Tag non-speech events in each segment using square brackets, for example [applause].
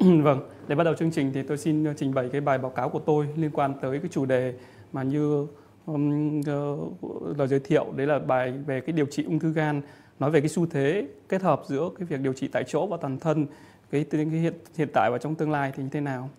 [clears throat] vâng, để bắt đầu chương trình thì tôi xin ờ, trình bày cái bài báo cáo của tôi liên quan tới cái chủ đề mà như um, uh, ờ, lời giới thiệu đấy là bài về cái điều trị ung thư gan nói về cái xu thế kết hợp giữa cái việc điều trị tại chỗ và toàn thân cái, cái hiện hiện tại và trong tương lai thì như thế nào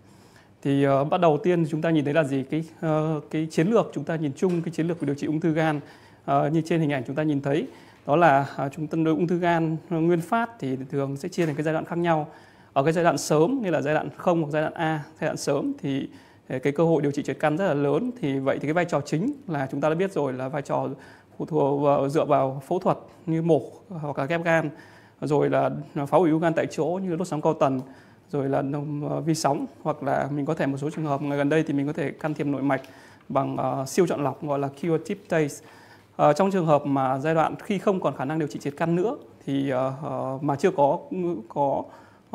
thì uh, bắt đầu tiên chúng ta nhìn thấy là gì cái uh, cái chiến lược chúng ta nhìn chung cái chiến lược của điều trị ung thư gan uh, như trên hình ảnh chúng ta nhìn thấy đó là uh, chúng ta ung thư gan nguyên phát thì thường sẽ chia thành cái giai đoạn khác nhau ở cái giai đoạn sớm như là giai đoạn không hoặc giai đoạn A, giai đoạn sớm thì ờ, cái cơ hội điều trị triệt căn rất là lớn thì vậy thì cái vai trò chính là chúng ta đã biết rồi là vai trò phụ thuộc vào, dựa vào phẫu thuật như mổ hoặc là ghép gan rồi là phá hủy u gan tại chỗ như đốt sóng cao tần rồi là ờ, vi sóng hoặc là mình có thể một số trường hợp ngày gần đây thì mình có thể can thiệp nội mạch bằng uh, siêu chọn lọc gọi là chemotiptase uh, trong trường hợp mà giai đoạn khi không còn khả năng điều trị triệt căn nữa thì uh, mà chưa có có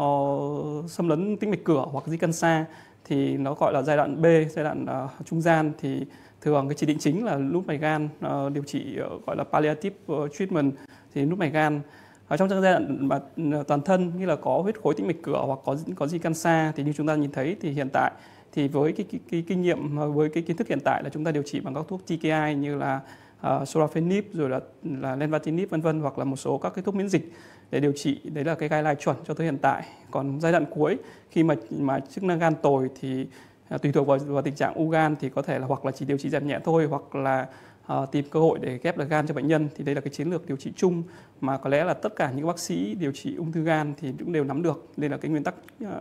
uh, xâm lấn tĩnh mạch cửa hoặc di căn xa thì nó gọi là giai đoạn B, giai đoạn uh, trung gian thì thường cái chỉ định chính là nút mạch gan uh, điều trị uh, gọi là palliative treatment thì nút mạch gan ở trong giai đoạn mà toàn thân như là có huyết khối tĩnh mạch cửa hoặc có có di căn xa thì như chúng ta nhìn thấy thì hiện tại thì với cái, cái, cái kinh nghiệm với cái kiến thức hiện tại là chúng ta điều trị bằng các thuốc TKI như là uh, sorafenib rồi là là lenvatinib vân vân hoặc là một số các cái thuốc miễn dịch để điều trị đấy là cái guideline chuẩn cho tới hiện tại còn giai đoạn cuối khi mà mà chức năng gan tồi thì à, tùy thuộc vào, vào tình trạng u gan thì có thể là hoặc là chỉ điều trị giảm nhẹ thôi hoặc là à, tìm cơ hội để ghép được gan cho bệnh nhân thì đây là cái chiến lược điều trị chung mà có lẽ là tất cả những bác sĩ điều trị ung thư gan thì cũng đều nắm được đây là cái nguyên tắc à,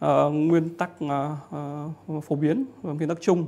à, nguyên tắc à, à, phổ biến và nguyên tắc chung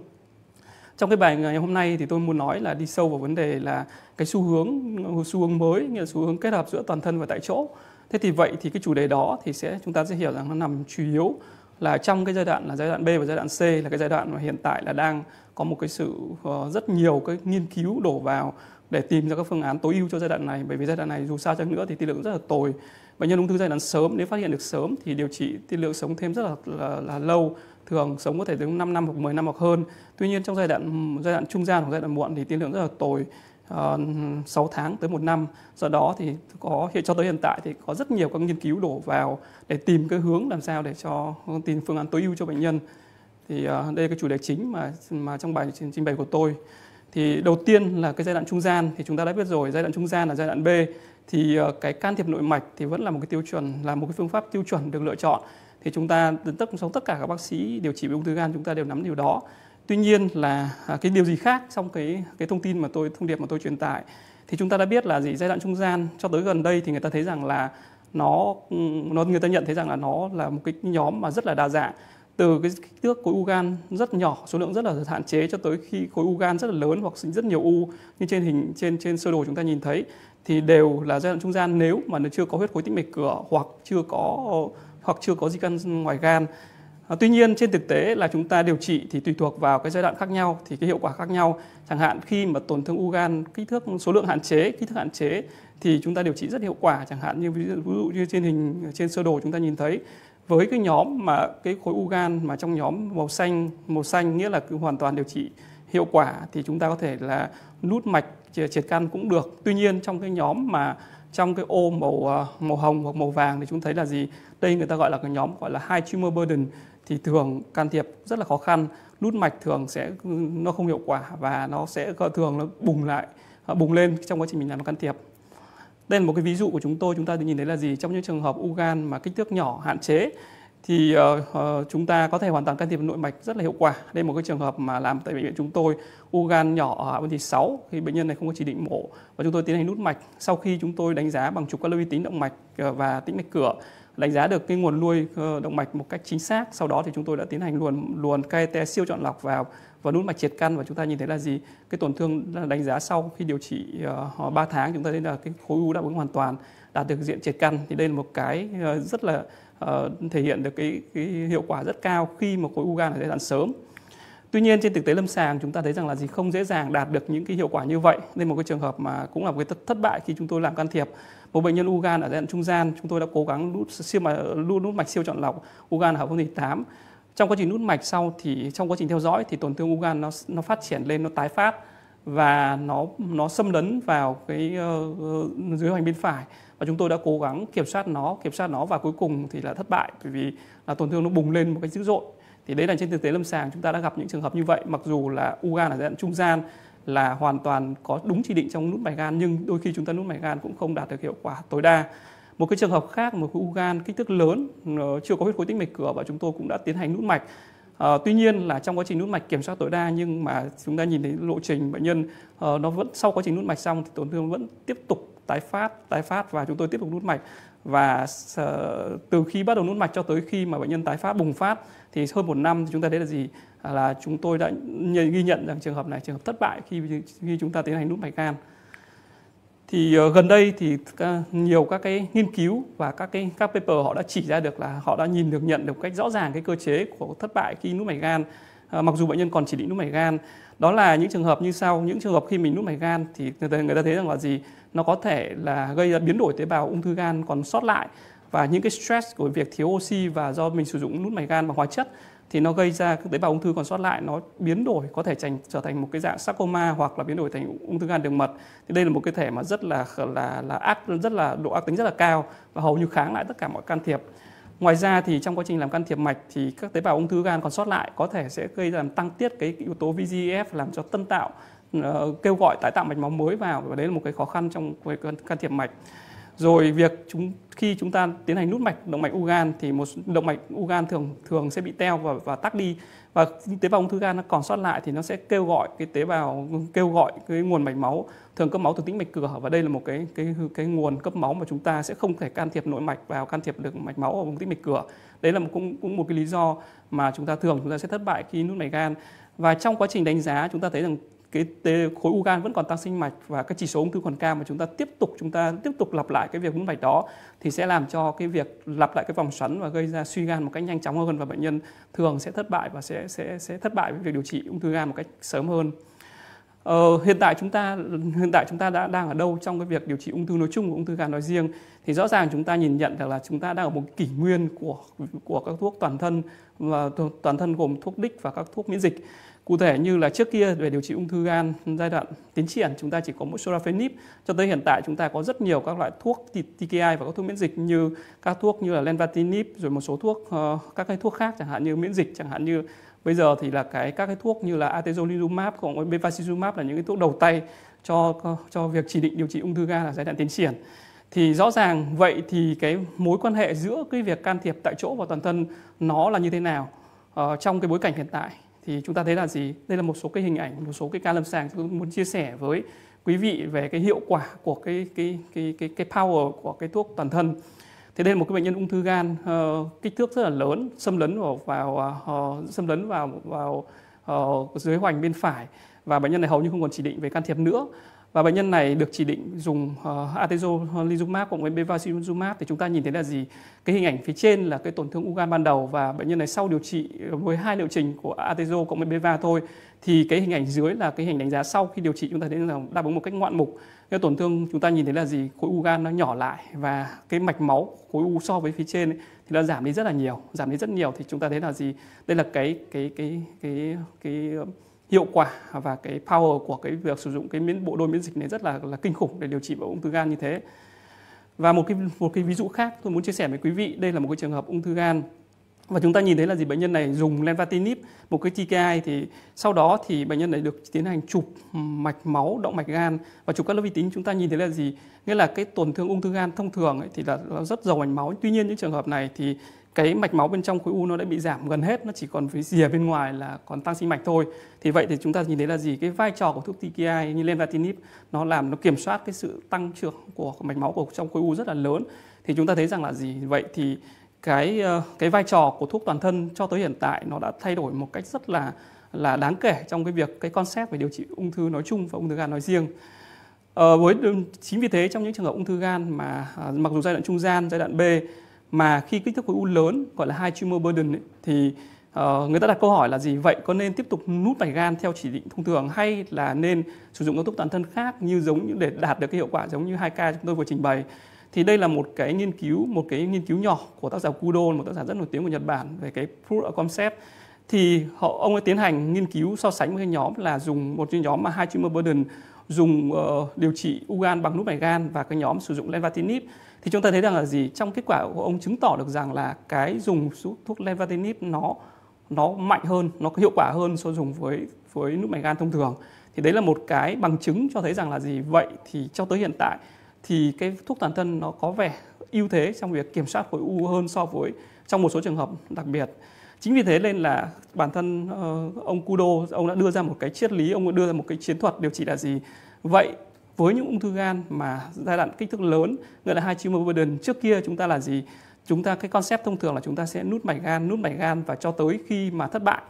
trong cái bài ngày hôm nay thì tôi muốn nói là đi sâu vào vấn đề là cái xu hướng xu hướng mới nghĩa là xu hướng kết hợp giữa toàn thân và tại chỗ thế thì vậy thì cái chủ đề đó thì sẽ chúng ta sẽ hiểu rằng nó nằm chủ yếu là trong cái giai đoạn là giai đoạn B và giai đoạn C là cái giai đoạn mà hiện tại là đang có một cái sự ờ, rất nhiều cái nghiên cứu đổ vào để tìm ra các phương án tối ưu cho giai đoạn này bởi vì giai đoạn này dù sao chăng nữa thì tỷ lệ rất là tồi bệnh nhân ung thư giai đoạn sớm nếu phát hiện được sớm thì điều trị tỷ lệ sống thêm rất là, là, là lâu thường sống có thể đến 5 năm hoặc 10 năm hoặc hơn tuy nhiên trong giai đoạn giai đoạn trung gian hoặc giai đoạn muộn thì tiên lượng rất là tồi ờ, uh, 6 tháng tới một năm do đó thì có hiện cho tới hiện tại thì có rất nhiều các nghiên cứu đổ vào để tìm cái hướng làm sao để cho tìm phương án tối ưu cho bệnh nhân thì uh, đây là cái chủ đề chính mà mà trong bài trình bày của tôi thì đầu tiên là cái giai đoạn trung gian thì chúng ta đã biết rồi giai đoạn trung gian là giai đoạn B thì ờ, cái can thiệp nội mạch thì vẫn là một cái tiêu chuẩn là một cái phương pháp tiêu chuẩn được lựa chọn thì chúng ta tất trong tất cả các bác sĩ điều trị ung thư gan chúng ta đều nắm điều đó tuy nhiên là à, cái điều gì khác trong cái cái thông tin mà tôi thông điệp mà tôi truyền tải thì chúng ta đã biết là gì giai đoạn trung gian cho tới gần đây thì người ta thấy rằng là nó nó người ta nhận thấy rằng là nó là một cái nhóm mà rất là đa dạng từ cái kích thước khối u gan rất nhỏ số lượng rất là hạn chế cho tới khi khối u gan rất là lớn hoặc sinh rất nhiều u như trên hình trên trên sơ đồ chúng ta nhìn thấy thì đều là giai đoạn trung gian nếu mà nó chưa có huyết khối tĩnh mạch cửa hoặc chưa có hoặc chưa có di căn ngoài gan à, tuy nhiên trên thực tế là chúng ta điều trị thì tùy thuộc vào cái giai đoạn khác nhau thì cái hiệu quả khác nhau chẳng hạn khi mà tổn thương u gan kích thước số lượng hạn chế kích thước hạn chế thì chúng ta điều trị rất hiệu quả chẳng hạn như ví dụ, như trên hình trên sơ đồ chúng ta nhìn thấy với cái nhóm mà cái khối u gan mà trong nhóm màu xanh màu xanh nghĩa là cứ hoàn toàn điều trị hiệu quả thì chúng ta có thể là nút mạch triệt can cũng được tuy nhiên trong cái nhóm mà trong cái ô màu ờ, màu hồng hoặc màu vàng thì chúng thấy là gì đây người ta gọi là cái nhóm gọi là high tumor burden thì thường can thiệp rất là khó khăn nút mạch thường sẽ nó không hiệu quả và nó sẽ thường nó bùng lại ờ, bùng lên trong quá trình mình làm can thiệp đây là một cái ví dụ của chúng tôi chúng ta nhìn thấy là gì trong những trường hợp u gan mà kích thước nhỏ hạn chế thì uh, chúng ta có thể hoàn toàn can thiệp nội mạch rất là hiệu quả. Đây là một cái trường hợp mà làm tại bệnh viện chúng tôi u gan nhỏ ở bên thì 6 thì bệnh nhân này không có chỉ định mổ và chúng tôi tiến hành nút mạch. Sau khi chúng tôi đánh giá bằng chụp các lớp vi tính động mạch ờ, và tĩnh mạch cửa đánh giá được cái nguồn nuôi động mạch một cách chính xác. Sau đó thì chúng tôi đã tiến hành luồn luồn KT e siêu chọn lọc vào và nút mạch triệt căn và chúng ta nhìn thấy là gì? Cái tổn thương đánh giá sau khi điều trị uh, 3 tháng chúng ta thấy là cái khối u đã ứng hoàn toàn đạt được diện triệt căn thì đây là một cái rất là uh, thể hiện được cái, cái hiệu quả rất cao khi mà khối u gan ở giai đoạn sớm. Tuy nhiên trên thực tế lâm sàng chúng ta thấy rằng là gì không dễ dàng đạt được những cái hiệu quả như vậy. Nên một cái trường hợp mà cũng là một cái thất bại khi chúng tôi làm can thiệp. Một bệnh nhân u gan ở giai đoạn trung gian, chúng tôi đã cố gắng nút siêu mà nút, nút mạch siêu chọn lọc u gan ở phân môn 8. Trong quá trình nút mạch sau thì trong quá trình theo dõi thì tổn thương u gan nó nó phát triển lên nó tái phát và nó nó xâm lấn vào cái uh, dưới hoành bên phải và chúng tôi đã cố gắng kiểm soát nó kiểm soát nó và cuối cùng thì là thất bại bởi vì là tổn thương nó bùng lên một cách dữ dội thì đấy là trên thực tế lâm sàng chúng ta đã gặp những trường hợp như vậy mặc dù là u gan ở giai đoạn trung gian là hoàn toàn có đúng chỉ định trong nút mạch gan nhưng đôi khi chúng ta nút mạch gan cũng không đạt được hiệu quả tối đa một cái trường hợp khác một cái u gan kích thước lớn chưa có huyết khối tích mạch cửa và chúng tôi cũng đã tiến hành nút mạch À, tuy nhiên là trong quá trình nút mạch kiểm soát tối đa nhưng mà chúng ta nhìn thấy lộ trình bệnh nhân uh, nó vẫn sau quá trình nút mạch xong thì tổn thương vẫn tiếp tục tái phát tái phát và chúng tôi tiếp tục nút mạch và từ khi bắt đầu nút mạch cho tới khi mà bệnh nhân tái phát bùng phát thì hơn một năm thì chúng ta thấy là gì à, là chúng tôi đã ghi nhận rằng trường hợp này trường hợp thất bại khi khi chúng ta tiến hành nút mạch gan thì ờ, gần đây thì nhiều các cái nghiên cứu và các cái các paper họ đã chỉ ra được là họ đã nhìn được nhận được cách rõ ràng cái cơ chế của thất bại khi nút mạch gan À, mặc dù bệnh nhân còn chỉ định nút mạch gan đó là những trường hợp như sau những trường hợp khi mình nút mạch gan thì người ta, người ta thấy rằng là gì nó có thể là gây ra biến đổi tế bào ung thư gan còn sót lại và những cái stress của việc thiếu oxy và do mình sử dụng nút mạch gan bằng hóa chất thì nó gây ra các tế bào ung thư còn sót lại nó biến đổi có thể thành trở thành một cái dạng sarcoma hoặc là biến đổi thành ung thư gan đường mật thì đây là một cái thể mà rất là là là ác rất là độ ác tính rất là cao và hầu như kháng lại tất cả mọi can thiệp Ngoài ra thì trong quá trình làm can thiệp mạch thì các tế bào ung thư gan còn sót lại có thể sẽ gây ra tăng tiết cái yếu tố VEGF làm cho tân tạo ờ, kêu gọi tái tạo mạch máu mới vào và đấy là một cái khó khăn trong cái can thiệp mạch rồi việc chúng khi chúng ta tiến hành nút mạch động mạch u gan thì một động mạch u gan thường thường sẽ bị teo và và tắc đi và tế bào ung thư gan nó còn sót lại thì nó sẽ kêu gọi cái tế bào kêu gọi cái nguồn mạch máu thường cấp máu từ tĩnh mạch cửa và đây là một cái cái cái nguồn cấp máu mà chúng ta sẽ không thể can thiệp nội mạch vào can thiệp được mạch máu ở vùng tĩnh mạch cửa đấy là một, cũng cũng một cái lý do mà chúng ta thường chúng ta sẽ thất bại khi nút mạch gan và trong quá trình đánh giá chúng ta thấy rằng cái khối u gan vẫn còn tăng sinh mạch và các chỉ số ung thư còn cao mà chúng ta tiếp tục chúng ta tiếp tục lặp lại cái việc uống mạch đó thì sẽ làm cho cái việc lặp lại cái vòng xoắn và gây ra suy gan một cách nhanh chóng hơn và bệnh nhân thường sẽ thất bại và sẽ sẽ sẽ thất bại với việc điều trị ung thư gan một cách sớm hơn. Ờ, hiện tại chúng ta hiện tại chúng ta đã đang ở đâu trong cái việc điều trị ung thư nói chung và ung thư gan nói riêng thì rõ ràng chúng ta nhìn nhận được là chúng ta đang ở một kỷ nguyên của của các thuốc toàn thân và toàn thân gồm thuốc đích và các thuốc miễn dịch Cụ thể như là trước kia về điều trị ung thư gan giai đoạn tiến triển chúng ta chỉ có mỗi sorafenib cho tới hiện tại chúng ta có rất nhiều các loại thuốc TKI và các thuốc miễn dịch như các thuốc như là lenvatinib rồi một số thuốc ờ, các cái thuốc khác chẳng hạn như miễn dịch chẳng hạn như bây giờ thì là cái các cái thuốc như là atezolizumab cộng với bevacizumab là những cái thuốc đầu tay cho cho việc chỉ định điều trị ung thư gan là giai đoạn tiến triển thì rõ ràng vậy thì cái mối quan hệ giữa cái việc can thiệp tại chỗ và toàn thân nó là như thế nào uh, trong cái bối cảnh hiện tại thì chúng ta thấy là gì đây là một số cái hình ảnh một số cái ca lâm sàng tôi muốn chia sẻ với quý vị về cái hiệu quả của cái cái cái cái cái power của cái thuốc toàn thân thế đây là một cái bệnh nhân ung thư gan uh, kích thước rất là lớn xâm lấn vào vào uh, xâm lấn vào vào uh, dưới hoành bên phải và bệnh nhân này hầu như không còn chỉ định về can thiệp nữa và bệnh nhân này được chỉ định dùng uh, atezolizumab cộng với bevacizumab thì chúng ta nhìn thấy là gì cái hình ảnh phía trên là cái tổn thương u gan ban đầu và bệnh nhân này sau điều trị với hai liệu trình của atezo cộng với beva thôi thì cái hình ảnh dưới là cái hình đánh giá sau khi điều trị chúng ta thấy là đáp ứng một cách ngoạn mục cái tổn thương chúng ta nhìn thấy là gì khối u gan nó nhỏ lại và cái mạch máu khối u so với phía trên ấy, thì nó giảm đi rất là nhiều giảm đi rất nhiều thì chúng ta thấy là gì đây là cái cái cái cái cái, cái hiệu quả và cái power của cái việc sử dụng cái miễn bộ đôi miễn dịch này rất là là kinh khủng để điều trị ung thư gan như thế và một cái một cái ví dụ khác tôi muốn chia sẻ với quý vị đây là một cái trường hợp ung thư gan và chúng ta nhìn thấy là gì bệnh nhân này dùng lenvatinib một cái TKI thì sau đó thì bệnh nhân này được tiến hành chụp mạch máu động mạch gan và chụp các lớp vi tính chúng ta nhìn thấy là gì nghĩa là cái tổn thương ung thư gan thông thường ấy thì là rất giàu mạch máu tuy nhiên những trường hợp này thì cái mạch máu bên trong khối u nó đã bị giảm gần hết nó chỉ còn phía rìa bên ngoài là còn tăng sinh mạch thôi thì vậy thì chúng ta nhìn thấy là gì cái vai trò của thuốc TKI như lenvatinib nó làm nó kiểm soát cái sự tăng trưởng của mạch máu của trong khối u rất là lớn thì chúng ta thấy rằng là gì vậy thì cái ờ, cái vai trò của thuốc toàn thân cho tới hiện tại nó đã thay đổi một cách rất là là đáng kể trong cái việc cái concept về điều trị ung thư nói chung và ung thư gan nói riêng ờ, với chính vì thế trong những trường hợp ung thư gan mà à, mặc dù giai đoạn trung gian giai đoạn B mà khi kích thước khối u lớn gọi là high tumor burden ấy, thì uh, người ta đặt câu hỏi là gì vậy có nên tiếp tục nút mạch gan theo chỉ định thông thường hay là nên sử dụng các thuốc toàn thân khác như giống như để đạt được cái hiệu quả giống như hai ca chúng tôi vừa trình bày thì đây là một cái nghiên cứu một cái nghiên cứu nhỏ của tác giả Kudo một tác giả rất nổi tiếng của Nhật Bản về cái proof of concept thì họ ông ấy tiến hành nghiên cứu so sánh với cái nhóm là dùng một cái nhóm mà high tumor burden dùng uh, điều trị u gan bằng nút mạch gan và cái nhóm sử dụng lenvatinib thì chúng ta thấy rằng là gì trong kết quả của ông chứng tỏ được rằng là cái dùng thuốc lenvatinib nó nó mạnh hơn nó có hiệu quả hơn so dùng với với nút mạch gan thông thường thì đấy là một cái bằng chứng cho thấy rằng là gì vậy thì cho tới hiện tại thì cái thuốc toàn thân nó có vẻ ưu thế trong việc kiểm soát khối u hơn so với trong một số trường hợp đặc biệt chính vì thế nên là bản thân ờ, ông Kudo ông đã đưa ra một cái triết lý ông đã đưa ra một cái chiến thuật điều trị là gì vậy với những ung thư gan mà giai đoạn kích thước lớn gọi là hai tumor burden trước kia chúng ta là gì chúng ta cái concept thông thường là chúng ta sẽ nút mạch gan nút mạch gan và cho tới khi mà thất bại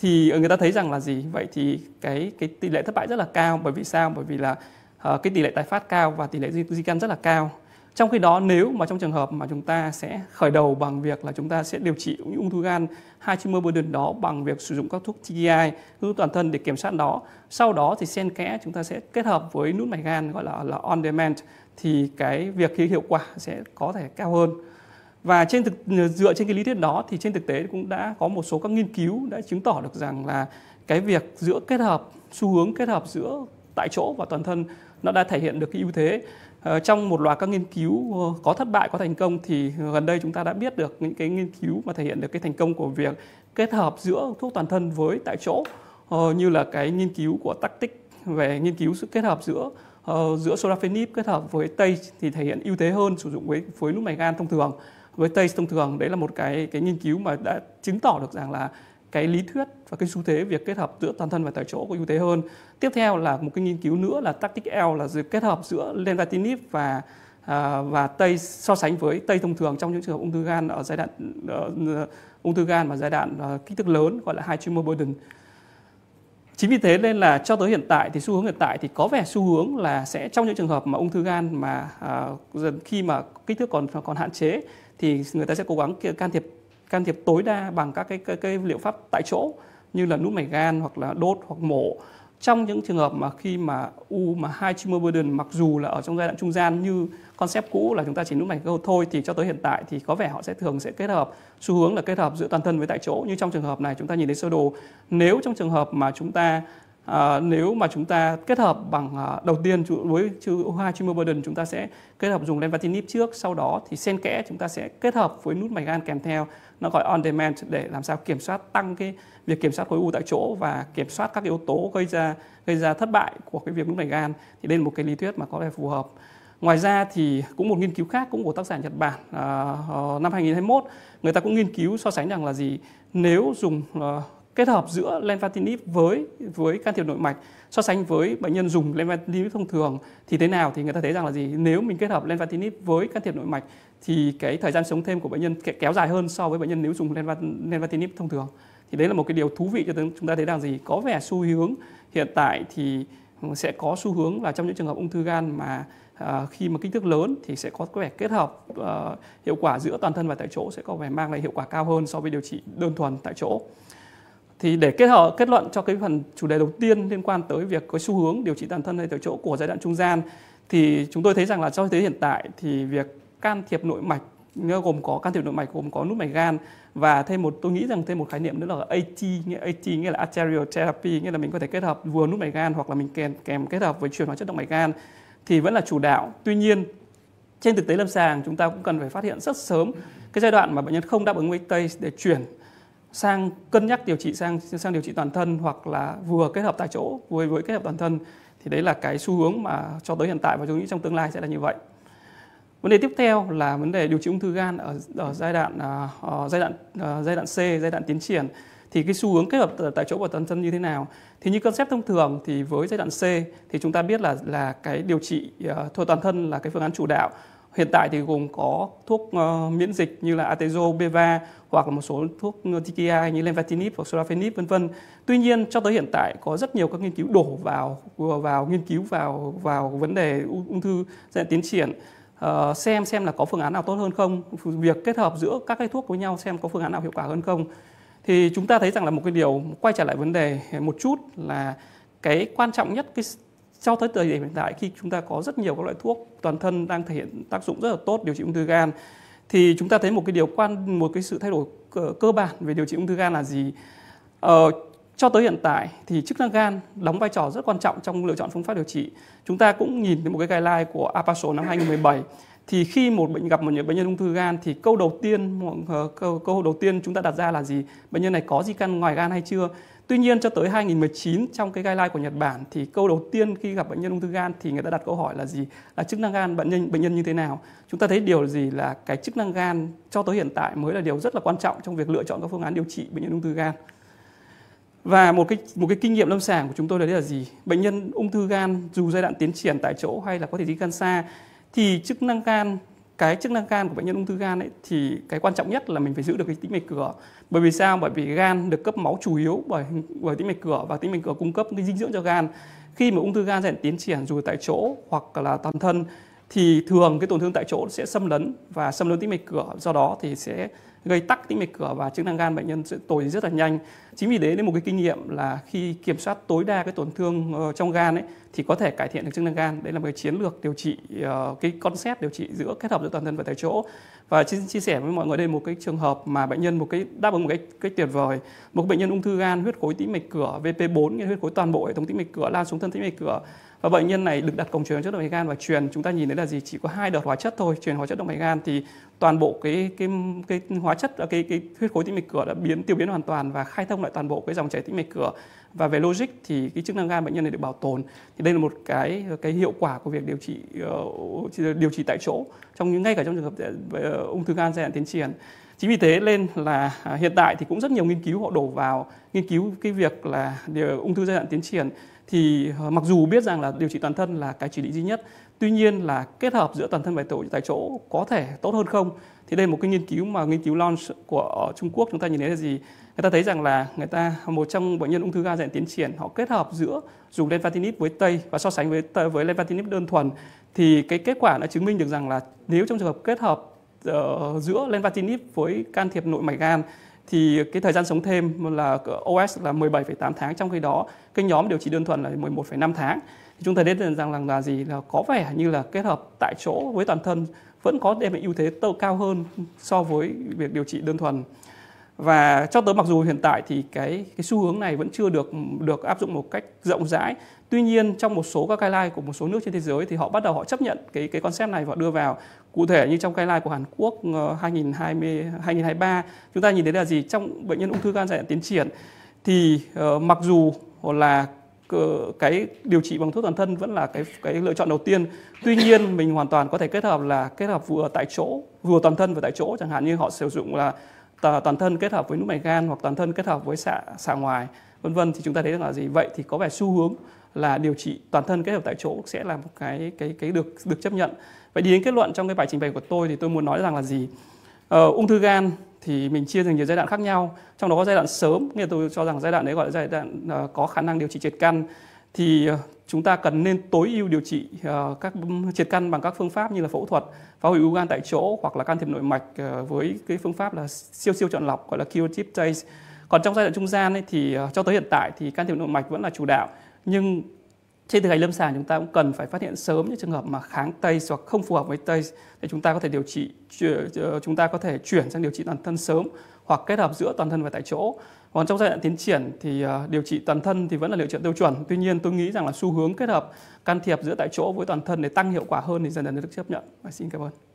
thì ờ, người ta thấy rằng là gì vậy thì cái cái tỷ lệ thất bại rất là cao bởi vì sao bởi vì là uh, cái tỷ lệ tái phát cao và tỷ lệ di, di căn rất là cao trong khi đó nếu mà trong trường hợp mà chúng ta sẽ khởi đầu bằng việc là chúng ta sẽ điều trị những ung thư gan hai Hashimoto burden đó bằng việc sử dụng các thuốc TDI hữu toàn thân để kiểm soát đó sau đó thì xen kẽ chúng ta sẽ kết hợp với nút mạch gan gọi là là on demand thì cái việc khi hiệu quả sẽ có thể cao hơn và trên thực, dựa trên cái lý thuyết đó thì trên thực tế cũng đã có một số các nghiên cứu đã chứng tỏ được rằng là cái việc giữa kết hợp xu hướng kết hợp giữa tại chỗ và toàn thân nó đã thể hiện được cái ưu thế ờ, trong một loạt các nghiên cứu ờ, có thất bại có thành công thì gần đây chúng ta đã biết được những cái nghiên cứu mà thể hiện được cái thành công của việc kết hợp giữa thuốc toàn thân với tại chỗ ờ, như là cái nghiên cứu của tactic về nghiên cứu sự kết hợp giữa giữa sorafenib kết hợp với tây thì thể hiện ưu thế hơn sử dụng với với nút mạch gan thông thường với tây thông thường đấy là một cái cái nghiên cứu mà đã chứng tỏ được rằng là cái lý thuyết và cái xu thế việc kết hợp giữa toàn thân và tại chỗ có ưu thế hơn. Tiếp theo là một cái nghiên cứu nữa là tactic L là kết hợp giữa lenvatinib và à, và tây so sánh với tây thông thường trong những trường hợp ung thư gan ở giai đoạn uh, ung thư gan mà giai đoạn uh, kích thước lớn gọi là high tumor burden. Chính vì thế nên là cho tới hiện tại thì xu hướng hiện tại thì có vẻ xu hướng là sẽ trong những trường hợp mà ung thư gan mà uh, dần khi mà kích thước còn còn hạn chế thì người ta sẽ cố gắng can thiệp can thiệp tối đa bằng các cái, cái, cái liệu pháp tại chỗ như là nút mạch gan hoặc là đốt hoặc mổ trong những trường hợp mà khi mà u mà hai tumor burden mặc dù là ở trong giai đoạn trung gian như concept cũ là chúng ta chỉ nút mạch gâu thôi thì cho tới hiện tại thì có vẻ họ sẽ thường sẽ kết hợp xu hướng là kết hợp giữa toàn thân với tại chỗ như trong trường hợp này chúng ta nhìn thấy sơ đồ nếu trong trường hợp mà chúng ta À, nếu mà chúng ta kết hợp bằng à, đầu tiên với chữ O2 Trimmer Burden chúng ta sẽ kết hợp dùng lenvatinib trước sau đó thì xen kẽ chúng ta sẽ kết hợp với nút mạch gan kèm theo nó gọi on demand để làm sao kiểm soát tăng cái việc kiểm soát khối u tại chỗ và kiểm soát các yếu tố gây ra gây ra thất bại của cái việc nút mạch gan thì đây là một cái lý thuyết mà có thể phù hợp Ngoài ra thì cũng một nghiên cứu khác cũng của tác giả Nhật Bản uh, năm 2021 người ta cũng nghiên cứu so sánh rằng là gì nếu dùng uh, kết hợp giữa lenvatinib với với can thiệp nội mạch so sánh với bệnh nhân dùng lenvatinib thông thường thì thế nào thì người ta thấy rằng là gì nếu mình kết hợp lenvatinib với can thiệp nội mạch thì cái thời gian sống thêm của bệnh nhân kéo dài hơn so với bệnh nhân nếu dùng lenvatinib thông thường thì đấy là một cái điều thú vị cho chúng ta thấy rằng gì có vẻ xu hướng hiện tại thì ừ, sẽ có xu hướng là trong những trường hợp ung thư gan mà à, khi mà kích thước lớn thì sẽ có vẻ kết hợp ờ, hiệu quả giữa toàn thân và tại chỗ sẽ có vẻ mang lại hiệu quả cao hơn so với điều trị đơn thuần tại chỗ thì để kết hợp kết luận cho cái phần chủ đề đầu tiên liên quan tới việc có xu hướng điều trị toàn thân hay tiểu chỗ của giai đoạn trung gian thì chúng tôi thấy rằng là cho tới hiện tại thì việc can thiệp nội mạch gồm có can thiệp nội mạch gồm có nút mạch gan và thêm một tôi nghĩ rằng thêm một khái niệm nữa là AT nghĩa AT nghĩa là arterial therapy nghĩa là mình có thể kết hợp vừa nút mạch gan hoặc là mình kèm kèm kết hợp với chuyển hóa chất động mạch gan thì vẫn là chủ đạo tuy nhiên trên thực tế lâm sàng chúng ta cũng cần phải phát hiện rất sớm cái giai đoạn mà bệnh nhân không đáp ứng với case để chuyển sang cân nhắc điều trị sang sang điều trị toàn thân hoặc là vừa kết hợp tại chỗ với với kết hợp toàn thân thì đấy là cái xu hướng mà cho tới hiện tại và tôi nghĩ trong tương lai sẽ là như vậy vấn đề tiếp theo là vấn đề điều trị ung thư gan ở ở giai đoạn ở à, ờ, giai đoạn ờ, giai đoạn C giai đoạn tiến triển thì cái xu hướng kết hợp tại chỗ và toàn thân như thế nào thì như concept thông thường thì với giai đoạn C thì chúng ta biết là là cái điều trị uh, ờ, thuộc toàn thân là cái phương án chủ đạo Hiện tại thì gồm có thuốc uh, miễn dịch như là Atezo, Beva hoặc là một số thuốc ờ, TKI như lenvatinib hoặc sorafenib vân vân. Tuy nhiên cho tới hiện tại có rất nhiều các nghiên cứu đổ vào ờ, vào nghiên cứu vào vào vấn đề ung thư giai đoạn tiến triển uh, xem xem là có phương án nào tốt hơn không, việc kết hợp giữa các cái thuốc với nhau xem có phương án nào hiệu quả hơn không. Thì chúng ta thấy rằng là một cái điều quay trở lại vấn đề một chút là cái quan trọng nhất cái cho tới thời điểm hiện tại khi chúng ta có rất nhiều các loại thuốc toàn thân đang thể hiện tác dụng rất là tốt điều trị ung thư gan thì chúng ta thấy một cái điều quan một cái sự thay đổi cơ bản về điều trị ung thư gan là gì ờ, cho tới hiện tại thì chức năng gan đóng vai trò rất quan trọng trong lựa chọn phương pháp điều trị chúng ta cũng nhìn thấy một cái guideline của APASO năm 2017 thì khi một bệnh gặp một bệnh nhân ung thư gan thì câu đầu tiên ờ, câu, câu đầu tiên chúng ta đặt ra là gì bệnh nhân này có di căn ngoài gan hay chưa Tuy nhiên cho tới 2019 trong cái guideline của Nhật Bản thì câu đầu tiên khi gặp bệnh nhân ung thư gan thì người ta đặt câu hỏi là gì? Là chức năng gan bệnh nhân bệnh nhân như thế nào? Chúng ta thấy điều gì là cái chức năng gan cho tới hiện tại mới là điều rất là quan trọng trong việc lựa chọn các phương án điều trị bệnh nhân ung thư gan. Và một cái một cái kinh nghiệm lâm sàng của chúng tôi là đấy là gì? Bệnh nhân ung thư gan dù giai đoạn tiến triển tại chỗ hay là có thể di gan xa thì chức năng gan cái chức năng gan của bệnh nhân ung thư gan ấy thì cái quan trọng nhất là mình phải giữ được cái tĩnh mạch cửa bởi vì sao bởi vì gan được cấp máu chủ yếu bởi bởi tĩnh mạch cửa và tĩnh mạch cửa cung cấp cái dinh dưỡng cho gan khi mà ung thư gan dần tiến triển dù tại chỗ hoặc là toàn thân thì thường cái tổn thương tại chỗ sẽ xâm lấn và xâm lấn tĩnh mạch cửa do đó thì sẽ gây tắc tĩnh mạch cửa và chức năng gan bệnh nhân sẽ tồi rất là nhanh chính vì thế nên một cái kinh nghiệm là khi kiểm soát tối đa cái tổn thương ờ, trong gan ấy thì có thể cải thiện được chức năng gan đây là một cái chiến lược điều trị ờ, cái concept điều trị giữa kết hợp giữa toàn thân và tại chỗ và chia, chia sẻ với mọi người đây một cái trường hợp mà bệnh nhân một cái đáp ứng một cái cái tuyệt vời một bệnh nhân ung thư gan huyết khối tĩnh mạch cửa VP4 huyết khối toàn bộ hệ thống tĩnh mạch cửa lan xuống thân tĩnh mạch cửa và bệnh nhân này được đặt cổng truyền hóa chất động mạch gan và truyền chúng ta nhìn thấy là gì chỉ có hai đợt hóa chất thôi truyền hóa chất động mạch gan thì toàn bộ cái cái cái hóa chất cái cái huyết khối tĩnh mạch cửa đã biến tiêu biến hoàn toàn và khai thông lại toàn bộ cái dòng chảy tĩnh mạch cửa và về logic thì cái chức năng gan bệnh nhân này được bảo tồn thì đây là một cái cái hiệu quả của việc điều trị ờ, điều trị tại chỗ trong những ngay cả trong trường hợp ờ, ung thư gan giai đoạn tiến triển chính vì thế nên là à, hiện tại thì cũng rất nhiều nghiên cứu họ đổ vào nghiên cứu cái việc là ờ, ung thư giai đoạn tiến triển thì ờ, mặc dù biết rằng là điều trị toàn thân là cái chỉ định duy nhất tuy nhiên là kết hợp giữa toàn thân và tổ tại chỗ có thể tốt hơn không thì đây là một cái nghiên cứu mà nghiên cứu launch của Trung Quốc chúng ta nhìn thấy là gì người ta thấy rằng là người ta một trong bệnh nhân ung thư gan dạng tiến triển họ kết hợp giữa dùng lenvatinib với tây và so sánh với với lenvatinib đơn thuần thì cái kết quả đã chứng minh được rằng là nếu trong trường hợp kết hợp uh, giữa lenvatinib với can thiệp nội mạch gan thì cái thời gian sống thêm là OS là 17,8 tháng trong khi đó cái nhóm điều trị đơn thuần là 11,5 tháng thì chúng ta thấy rằng là, là gì là có vẻ như là kết hợp tại chỗ với toàn thân vẫn có đem lại ưu thế cao hơn so với việc điều trị đơn thuần và cho tới mặc dù hiện tại thì cái cái xu hướng này vẫn chưa được được áp dụng một cách rộng rãi tuy nhiên trong một số các guideline của một số nước trên thế giới thì họ bắt đầu họ chấp nhận cái cái concept này và đưa vào cụ thể như trong guideline của Hàn Quốc 2020 ờ, 2023 chúng ta nhìn thấy là gì trong bệnh nhân ung thư gan giai đoạn tiến triển thì uh, mặc dù là ờ, cái điều trị bằng thuốc toàn thân vẫn là cái cái lựa chọn đầu tiên. Tuy nhiên mình hoàn toàn có thể kết hợp là kết hợp vừa tại chỗ, vừa toàn thân vừa tại chỗ chẳng hạn như họ sử dụng là toàn thân kết hợp với nút mạch gan hoặc toàn thân kết hợp với xạ xạ ngoài vân vân thì chúng ta thấy rằng là gì vậy thì có vẻ xu hướng là điều trị toàn thân kết hợp tại chỗ sẽ là một cái cái cái được được chấp nhận vậy đi đến kết luận trong cái bài trình bày của tôi thì tôi muốn nói rằng là gì ờ, ung thư gan thì mình chia thành nhiều giai đoạn khác nhau trong đó có giai đoạn sớm nghe tôi cho rằng giai đoạn đấy gọi là giai đoạn ờ, có khả năng điều trị triệt căn thì ờ, chúng ta cần nên tối ưu điều trị ờ, các triệt căn bằng các phương pháp như là phẫu thuật phá hủy u gan tại chỗ hoặc là can thiệp nội mạch ờ, với cái phương pháp là siêu siêu chọn lọc gọi là chemotherapy. Còn trong giai đoạn trung gian ấy, thì cho tới hiện tại thì can thiệp nội mạch vẫn là chủ đạo nhưng trên thực hành lâm sàng chúng ta cũng cần phải phát hiện sớm những trường hợp mà kháng tây hoặc không phù hợp với tây để chúng ta có thể điều trị chúng ta có thể chuyển sang điều trị toàn thân sớm hoặc kết hợp giữa toàn thân và tại chỗ. Còn trong giai đoạn tiến triển thì à, điều trị toàn thân thì vẫn là liệu trị tiêu chuẩn. Tuy nhiên tôi nghĩ rằng là xu hướng kết hợp can thiệp giữa tại chỗ với toàn thân để tăng hiệu quả hơn thì dần dần được chấp nhận. Và xin cảm ơn.